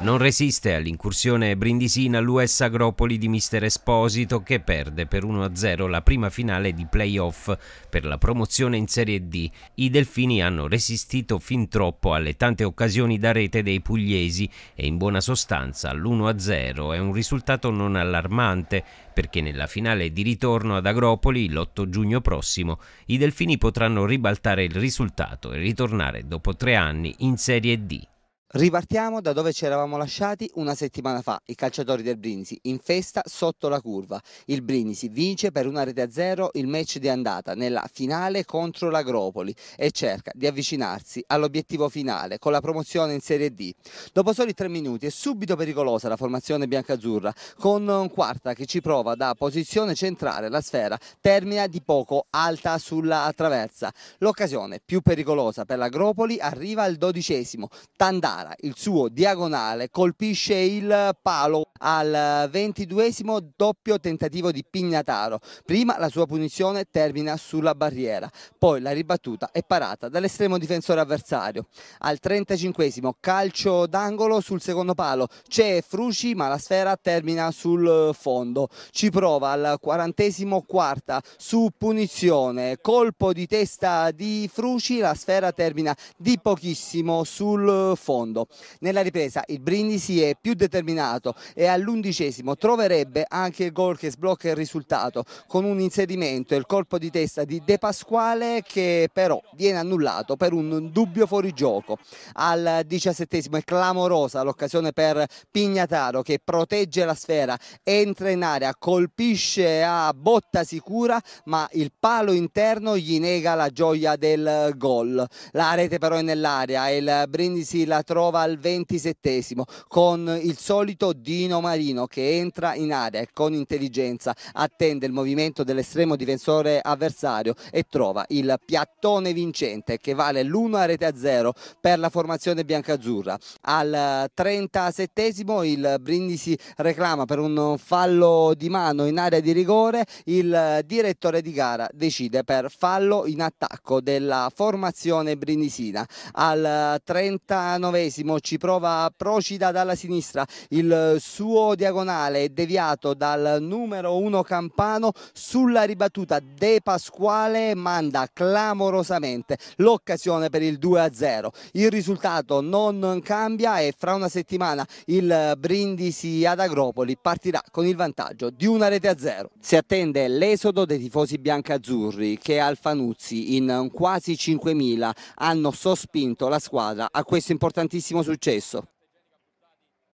Non resiste all'incursione brindisina l'US Agropoli di mister Esposito che perde per 1-0 la prima finale di playoff per la promozione in Serie D. I Delfini hanno resistito fin troppo alle tante occasioni da rete dei pugliesi e in buona sostanza l'1-0 è un risultato non allarmante perché nella finale di ritorno ad Agropoli l'8 giugno prossimo i Delfini potranno ribaltare il risultato e ritornare dopo tre anni in Serie D. Ripartiamo da dove ci eravamo lasciati una settimana fa, i calciatori del Brindisi in festa sotto la curva. Il Brindisi vince per una rete a zero il match di andata nella finale contro l'Agropoli e cerca di avvicinarsi all'obiettivo finale con la promozione in Serie D. Dopo soli tre minuti è subito pericolosa la formazione biancazzurra con un quarta che ci prova da posizione centrale la sfera termina di poco alta sulla traversa. L'occasione più pericolosa per l'Agropoli arriva al dodicesimo, Tandà gara. Il suo diagonale colpisce il palo al ventiduesimo doppio tentativo di Pignataro. Prima la sua punizione termina sulla barriera, poi la ribattuta è parata dall'estremo difensore avversario. Al trentacinquesimo calcio d'angolo sul secondo palo c'è Fruci ma la sfera termina sul fondo. Ci prova al quarantesimo quarta su punizione, colpo di testa di Fruci, la sfera termina di pochissimo sul fondo secondo. Nella ripresa il Brindisi è più determinato e all'undicesimo troverebbe anche il gol che sblocca il risultato con un inserimento e il colpo di testa di De Pasquale che però viene annullato per un dubbio fuorigioco. Al diciassettesimo è clamorosa l'occasione per Pignataro che protegge la sfera, entra in area, colpisce a botta sicura ma il palo interno gli nega la gioia del gol. La rete però è nell'area e il Brindisi la trova trova al ventisettesimo con il solito Dino Marino che entra in area e con intelligenza attende il movimento dell'estremo difensore avversario e trova il piattone vincente che vale l'1 a rete a 0 per la formazione biancazzurra. Al trentasettesimo il Brindisi reclama per un fallo di mano in area di rigore, il direttore di gara decide per fallo in attacco della formazione brindisina. Al 39 ci prova Procida dalla sinistra, il suo diagonale è deviato dal numero 1 Campano sulla ribattuta De Pasquale manda clamorosamente l'occasione per il 2-0. a Il risultato non cambia e fra una settimana il Brindisi ad Agropoli partirà con il vantaggio di una rete a zero. Si attende l'esodo dei tifosi biancazzurri che al in quasi 5.000 hanno sospinto la squadra a questo importantissimo grandissimo successo.